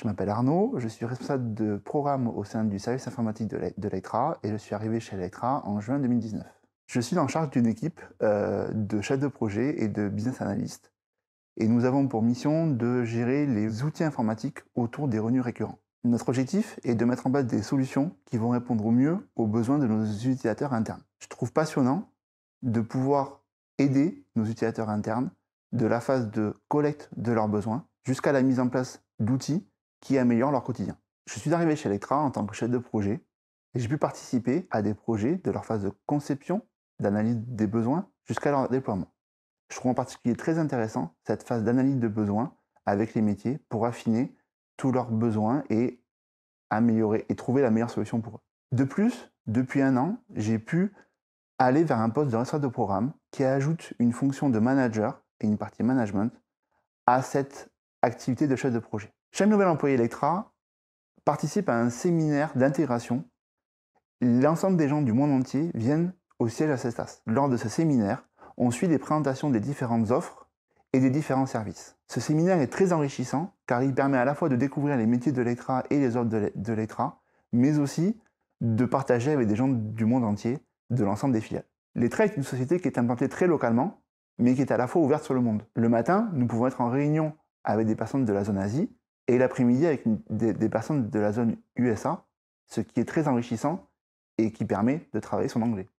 Je m'appelle Arnaud, je suis responsable de programme au sein du service informatique de l'ECRA et je suis arrivé chez l'ECRA en juin 2019. Je suis en charge d'une équipe euh, de chefs de projet et de business analystes et nous avons pour mission de gérer les outils informatiques autour des revenus récurrents. Notre objectif est de mettre en place des solutions qui vont répondre au mieux aux besoins de nos utilisateurs internes. Je trouve passionnant de pouvoir aider nos utilisateurs internes de la phase de collecte de leurs besoins jusqu'à la mise en place d'outils qui améliorent leur quotidien. Je suis arrivé chez Electra en tant que chef de projet et j'ai pu participer à des projets de leur phase de conception, d'analyse des besoins jusqu'à leur déploiement. Je trouve en particulier très intéressant cette phase d'analyse de besoins avec les métiers pour affiner tous leurs besoins et améliorer et trouver la meilleure solution pour eux. De plus, depuis un an, j'ai pu aller vers un poste de responsable de programme qui ajoute une fonction de manager et une partie management à cette activité de chef de projet. Chaque nouvel employé Electra participe à un séminaire d'intégration. L'ensemble des gens du monde entier viennent au siège à Cestas. Lors de ce séminaire, on suit des présentations des différentes offres et des différents services. Ce séminaire est très enrichissant car il permet à la fois de découvrir les métiers de Lectra et les offres de Lectra, mais aussi de partager avec des gens du monde entier de l'ensemble des filiales. L'Electra est une société qui est implantée très localement, mais qui est à la fois ouverte sur le monde. Le matin, nous pouvons être en réunion avec des personnes de la zone Asie et l'après-midi avec des, des, personnes de la zone USA, ce qui est très enrichissant et qui permet de travailler son anglais.